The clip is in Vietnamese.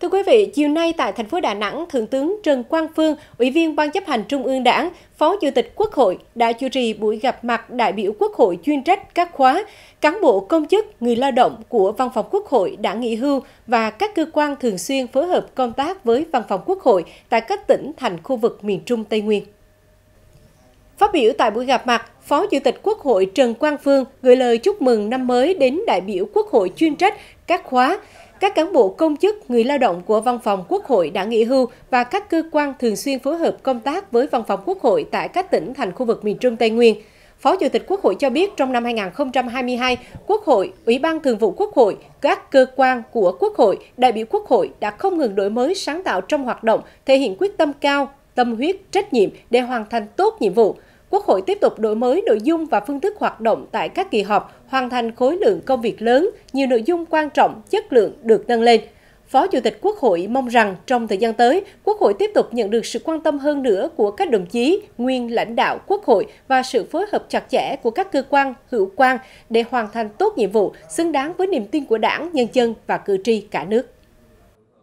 Thưa quý vị, chiều nay tại thành phố Đà Nẵng, Thượng tướng Trần Quang Phương, Ủy viên Ban chấp hành Trung ương Đảng, Phó Chủ tịch Quốc hội đã chủ trì buổi gặp mặt đại biểu Quốc hội chuyên trách các khóa, cán bộ công chức, người lao động của Văn phòng Quốc hội đã nghỉ hưu và các cơ quan thường xuyên phối hợp công tác với Văn phòng Quốc hội tại các tỉnh thành khu vực miền Trung Tây Nguyên. Phát biểu tại buổi gặp mặt, Phó Chủ tịch Quốc hội Trần Quang Phương gửi lời chúc mừng năm mới đến đại biểu Quốc hội chuyên trách các khóa các cán bộ công chức, người lao động của Văn phòng Quốc hội đã nghỉ hưu và các cơ quan thường xuyên phối hợp công tác với Văn phòng Quốc hội tại các tỉnh thành khu vực miền Trung Tây Nguyên. Phó Chủ tịch Quốc hội cho biết trong năm 2022, Quốc hội, Ủy ban Thường vụ Quốc hội, các cơ quan của Quốc hội, đại biểu Quốc hội đã không ngừng đổi mới sáng tạo trong hoạt động, thể hiện quyết tâm cao, tâm huyết, trách nhiệm để hoàn thành tốt nhiệm vụ – Quốc hội tiếp tục đổi mới nội dung và phương thức hoạt động tại các kỳ họp, hoàn thành khối lượng công việc lớn, nhiều nội dung quan trọng, chất lượng được nâng lên. Phó Chủ tịch Quốc hội mong rằng trong thời gian tới, Quốc hội tiếp tục nhận được sự quan tâm hơn nữa của các đồng chí, nguyên lãnh đạo Quốc hội và sự phối hợp chặt chẽ của các cơ quan hữu quan để hoàn thành tốt nhiệm vụ xứng đáng với niềm tin của Đảng, nhân dân và cử tri cả nước.